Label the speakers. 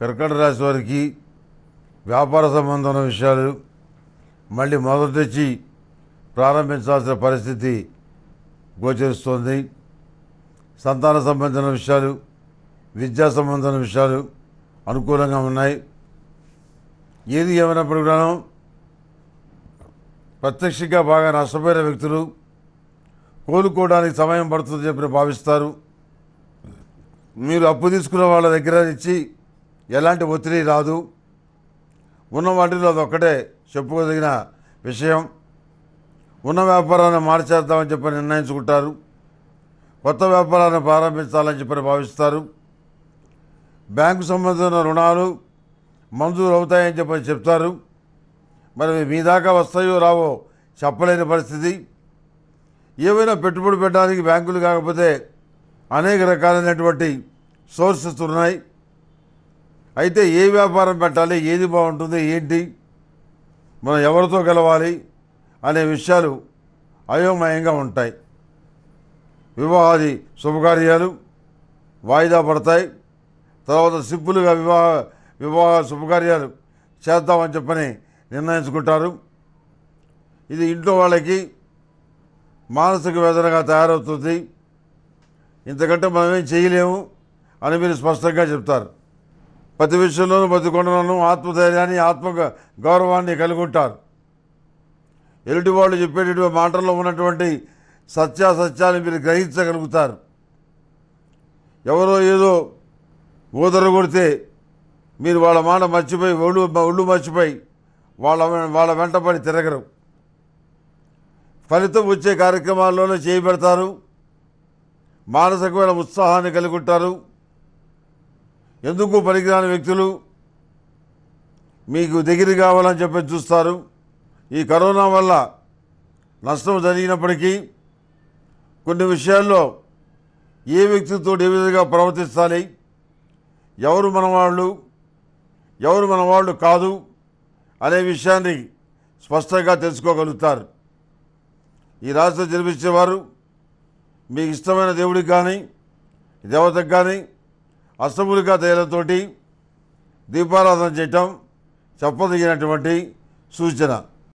Speaker 1: కర్కట రాశి వారికి వ్యాపార సంబంధమైన విషయాలు మళ్ళీ మొదటి ప్రారంభించాల్సిన పరిస్థితి గోచరిస్తోంది సంతాన సంబంధించిన విషయాలు విద్యా సంబంధమైన విషయాలు అనుకూలంగా ఉన్నాయి ఏది ఏమైనప్పుడు కూడా ప్రత్యక్షంగా బాగా నష్టపోయిన వ్యక్తులు కోలుకోవడానికి సమయం పడుతుందని చెప్పి భావిస్తారు మీరు అప్పు తీసుకున్న వాళ్ళ దగ్గర ఇచ్చి ఎలాంటి ఒత్తిడి రాదు ఉన్న వాటిలో అదొక్కటే చెప్పుకోదగిన విషయం ఉన్న వ్యాపారాన్ని మార్చేద్దామని చెప్పి నిర్ణయించుకుంటారు కొత్త వ్యాపారాన్ని ప్రారంభించాలని చెప్పి భావిస్తారు బ్యాంకు సంబంధించిన రుణాలు మంజూరు అవుతాయని చెప్పని చెప్తారు మరి మీ దాకా వస్తాయో రావో చెప్పలేని పరిస్థితి ఏవైనా పెట్టుబడి పెట్టడానికి బ్యాంకులు కాకపోతే అనేక రకాలైనటువంటి సోర్సెస్ ఉన్నాయి అయితే ఏ వ్యాపారం పెట్టాలి ఏది బాగుంటుంది ఏంటి మనం ఎవరితో గెలవాలి అనే విషయాలు అయోమయంగా ఉంటాయి వివాహాది శుభకార్యాలు వాయిదా పడతాయి తర్వాత సిప్పులుగా వివాహ వివాహ శుభకార్యాలు చేద్దామని చెప్పని నిర్ణయించుకుంటారు ఇది ఇంట్లో వాళ్ళకి మానసిక వేదనగా తయారవుతుంది ఇంతకంటే మనమేం చేయలేము అని మీరు స్పష్టంగా చెప్తారు ప్రతి విషయంలోనూ బతికొండలను ఆత్మధైర్యాన్ని ఆత్మ గౌరవాన్ని కలిగి ఉంటారు ఎదుటి వాళ్ళు చెప్పేటటువంటి మాటల్లో ఉన్నటువంటి సత్యాసత్యాన్ని మీరు గ్రహించగలుగుతారు ఎవరో ఏదో ఊదర కొడితే మీరు వాళ్ళ మాట మర్చిపోయి ఒళ్ళు ఒళ్ళు మర్చిపోయి వాళ్ళ వాళ్ళ వెంట పడి తిరగరు ఫలితం వచ్చే కార్యక్రమాల్లోనే చేయబెడతారు మానసికమైన ఉత్సాహాన్ని కలిగి ఉంటారు ఎందుకు పనికిరాని వ్యక్తులు మీకు దగ్గర కావాలని చెప్పి చూస్తారు ఈ కరోనా వల్ల నష్టం జరిగినప్పటికీ కొన్ని విషయాల్లో ఏ వ్యక్తితో ఏ విధంగా ప్రవర్తిస్తాలి ఎవరు మన వాళ్ళు ఎవరు మనవాళ్ళు కాదు అనే విషయాన్ని స్పష్టంగా తెలుసుకోగలుగుతారు ఈ రాష్ట్రం జన్మించేవారు మీకు ఇష్టమైన దేవుడికి కానీ దేవతకు కానీ అష్టములికా తైలంతోటి దీపారాధన చేయటం చెప్పదగినటువంటి సూచన